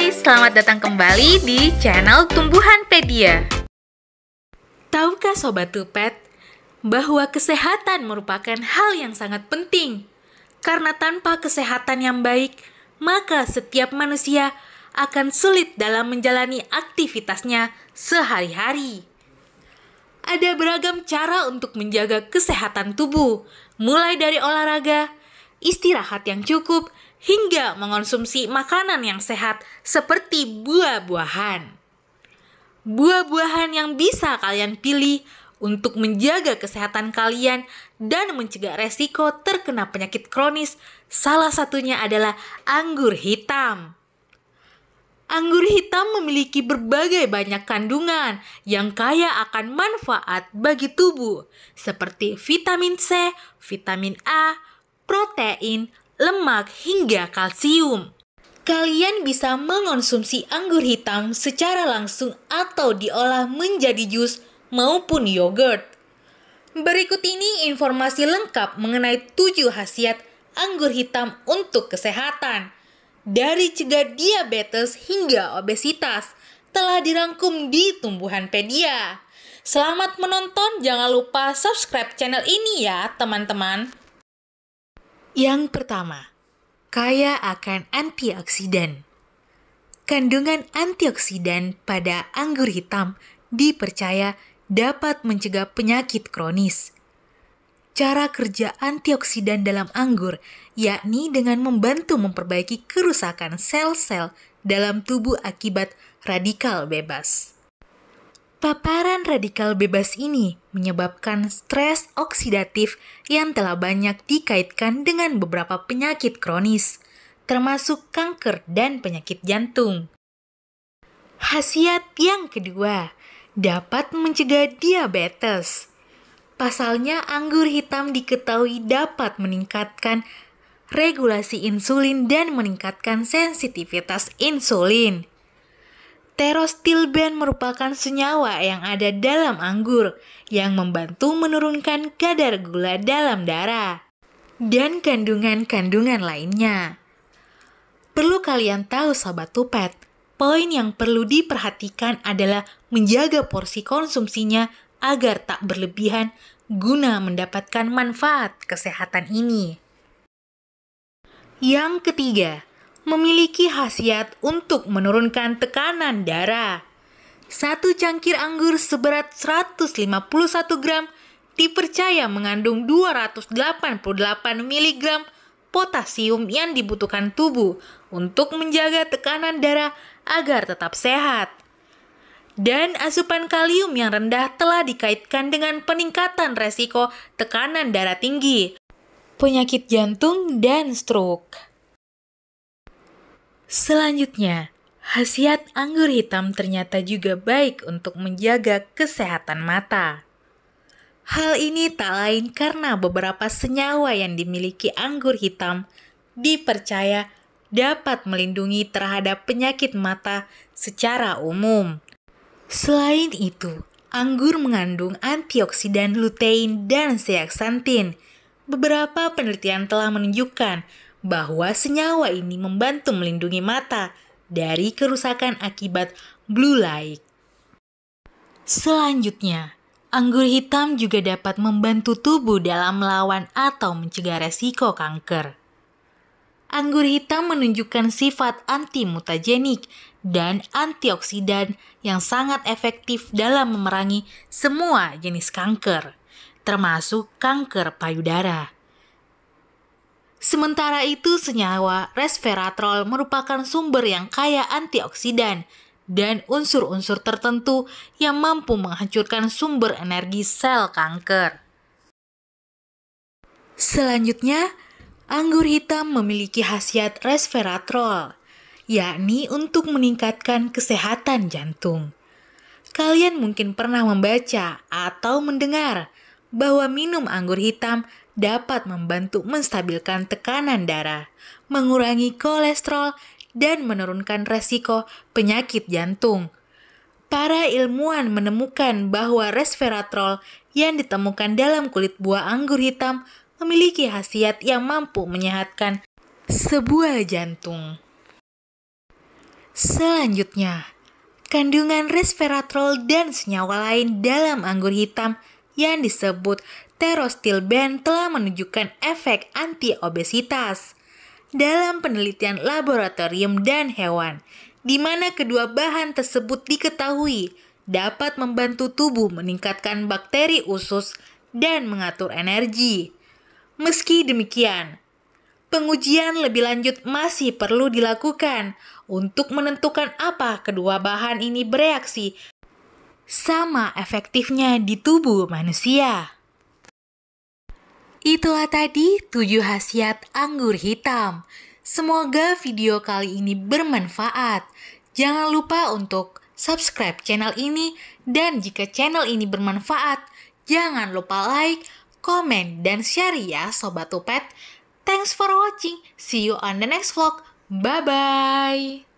hai, selamat datang kembali di channel Tumbuhan Tumbuhanpedia. Tahukah Sobat Tupet bahwa kesehatan merupakan hal yang sangat penting? Karena tanpa kesehatan yang baik, maka setiap manusia akan sulit dalam menjalani aktivitasnya sehari-hari. Ada beragam cara untuk menjaga kesehatan tubuh, mulai dari olahraga, istirahat yang cukup, hingga mengonsumsi makanan yang sehat seperti buah-buahan. Buah-buahan yang bisa kalian pilih untuk menjaga kesehatan kalian dan mencegah resiko terkena penyakit kronis, salah satunya adalah anggur hitam. Anggur hitam memiliki berbagai banyak kandungan yang kaya akan manfaat bagi tubuh, seperti vitamin C, vitamin A, protein, lemak, hingga kalsium. Kalian bisa mengonsumsi anggur hitam secara langsung atau diolah menjadi jus maupun yogurt. Berikut ini informasi lengkap mengenai tujuh khasiat anggur hitam untuk kesehatan. Dari cegah diabetes hingga obesitas telah dirangkum di tumbuhan pedia. Selamat menonton, jangan lupa subscribe channel ini ya teman-teman. Yang pertama, kaya akan antioksidan. Kandungan antioksidan pada anggur hitam dipercaya dapat mencegah penyakit kronis. Cara kerja antioksidan dalam anggur yakni dengan membantu memperbaiki kerusakan sel-sel dalam tubuh akibat radikal bebas. Paparan radikal bebas ini menyebabkan stres oksidatif yang telah banyak dikaitkan dengan beberapa penyakit kronis, termasuk kanker dan penyakit jantung. Khasiat yang kedua, dapat mencegah diabetes. Pasalnya anggur hitam diketahui dapat meningkatkan regulasi insulin dan meningkatkan sensitivitas insulin. Terostilben merupakan senyawa yang ada dalam anggur yang membantu menurunkan kadar gula dalam darah dan kandungan-kandungan lainnya. Perlu kalian tahu sobat tupet, poin yang perlu diperhatikan adalah menjaga porsi konsumsinya agar tak berlebihan guna mendapatkan manfaat kesehatan ini. Yang ketiga, memiliki khasiat untuk menurunkan tekanan darah. Satu cangkir anggur seberat 151 gram dipercaya mengandung 288 mg potasium yang dibutuhkan tubuh untuk menjaga tekanan darah agar tetap sehat. Dan asupan kalium yang rendah telah dikaitkan dengan peningkatan resiko tekanan darah tinggi, penyakit jantung, dan stroke. Selanjutnya, khasiat anggur hitam ternyata juga baik untuk menjaga kesehatan mata. Hal ini tak lain karena beberapa senyawa yang dimiliki anggur hitam dipercaya dapat melindungi terhadap penyakit mata secara umum. Selain itu, anggur mengandung antioksidan lutein dan zeaxanthin. Beberapa penelitian telah menunjukkan bahwa senyawa ini membantu melindungi mata dari kerusakan akibat blue light. Selanjutnya, anggur hitam juga dapat membantu tubuh dalam melawan atau mencegah resiko kanker. Anggur hitam menunjukkan sifat anti mutagenik dan antioksidan yang sangat efektif dalam memerangi semua jenis kanker, termasuk kanker payudara. Sementara itu, senyawa resveratrol merupakan sumber yang kaya antioksidan dan unsur-unsur tertentu yang mampu menghancurkan sumber energi sel kanker. Selanjutnya, anggur hitam memiliki khasiat resveratrol, yakni untuk meningkatkan kesehatan jantung. Kalian mungkin pernah membaca atau mendengar bahwa minum anggur hitam dapat membantu menstabilkan tekanan darah, mengurangi kolesterol, dan menurunkan resiko penyakit jantung. Para ilmuwan menemukan bahwa resveratrol yang ditemukan dalam kulit buah anggur hitam memiliki khasiat yang mampu menyehatkan sebuah jantung. Selanjutnya, kandungan resveratrol dan senyawa lain dalam anggur hitam yang disebut Terostil Band telah menunjukkan efek anti-obesitas dalam penelitian laboratorium dan hewan, di mana kedua bahan tersebut diketahui dapat membantu tubuh meningkatkan bakteri usus dan mengatur energi. Meski demikian, pengujian lebih lanjut masih perlu dilakukan untuk menentukan apa kedua bahan ini bereaksi sama efektifnya di tubuh manusia. Itulah tadi 7 khasiat anggur hitam. Semoga video kali ini bermanfaat. Jangan lupa untuk subscribe channel ini dan jika channel ini bermanfaat, jangan lupa like, komen, dan share ya Sobat Tupet. Thanks for watching. See you on the next vlog. Bye-bye.